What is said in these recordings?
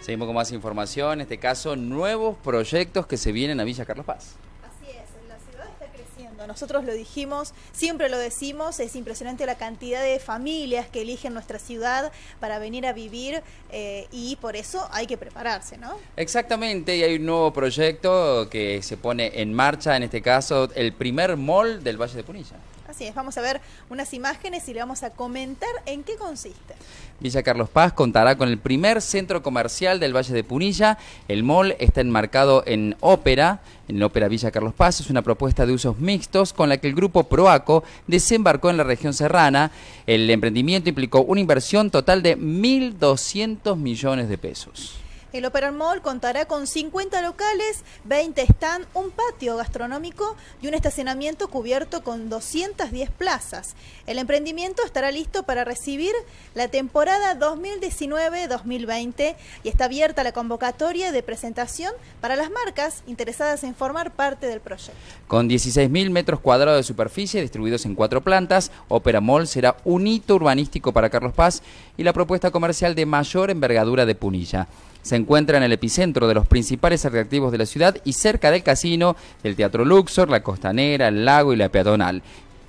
Seguimos con más información, en este caso nuevos proyectos que se vienen a Villa Carlos Paz. Así es, la ciudad está creciendo. Nosotros lo dijimos, siempre lo decimos, es impresionante la cantidad de familias que eligen nuestra ciudad para venir a vivir eh, y por eso hay que prepararse, ¿no? Exactamente, y hay un nuevo proyecto que se pone en marcha, en este caso el primer mall del Valle de Punilla. Así es, vamos a ver unas imágenes y le vamos a comentar en qué consiste. Villa Carlos Paz contará con el primer centro comercial del Valle de Punilla. El mall está enmarcado en ópera, en ópera Villa Carlos Paz. Es una propuesta de usos mixtos con la que el grupo Proaco desembarcó en la región serrana. El emprendimiento implicó una inversión total de 1.200 millones de pesos. El Opera Mall contará con 50 locales, 20 están un patio gastronómico y un estacionamiento cubierto con 210 plazas. El emprendimiento estará listo para recibir la temporada 2019-2020 y está abierta la convocatoria de presentación para las marcas interesadas en formar parte del proyecto. Con 16.000 metros cuadrados de superficie distribuidos en cuatro plantas, Opera Mall será un hito urbanístico para Carlos Paz y la propuesta comercial de mayor envergadura de Punilla se encuentra en el epicentro de los principales atractivos de la ciudad y cerca del casino, el Teatro Luxor, la Costanera, el lago y la peatonal.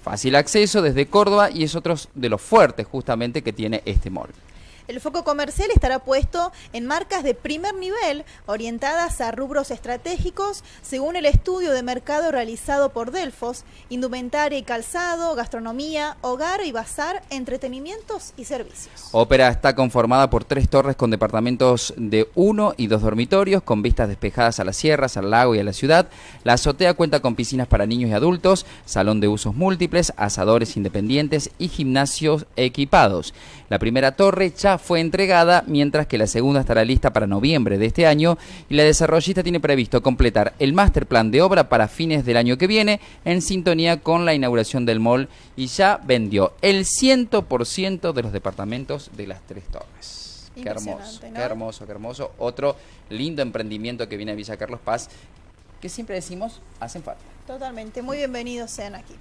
Fácil acceso desde Córdoba y es otro de los fuertes justamente que tiene este mall. El foco comercial estará puesto en marcas de primer nivel orientadas a rubros estratégicos, según el estudio de mercado realizado por Delfos, indumentaria y calzado, gastronomía, hogar y bazar, entretenimientos y servicios. Ópera está conformada por tres torres con departamentos de uno y dos dormitorios, con vistas despejadas a las sierras, al lago y a la ciudad. La azotea cuenta con piscinas para niños y adultos, salón de usos múltiples, asadores independientes y gimnasios equipados. La primera torre, ya fue entregada, mientras que la segunda estará lista para noviembre de este año y la desarrollista tiene previsto completar el master plan de obra para fines del año que viene en sintonía con la inauguración del mall y ya vendió el 100% de los departamentos de las tres torres. Qué hermoso, qué hermoso, qué hermoso. Otro lindo emprendimiento que viene a Villa Carlos Paz, que siempre decimos hacen falta. Totalmente, muy bienvenidos sean aquí.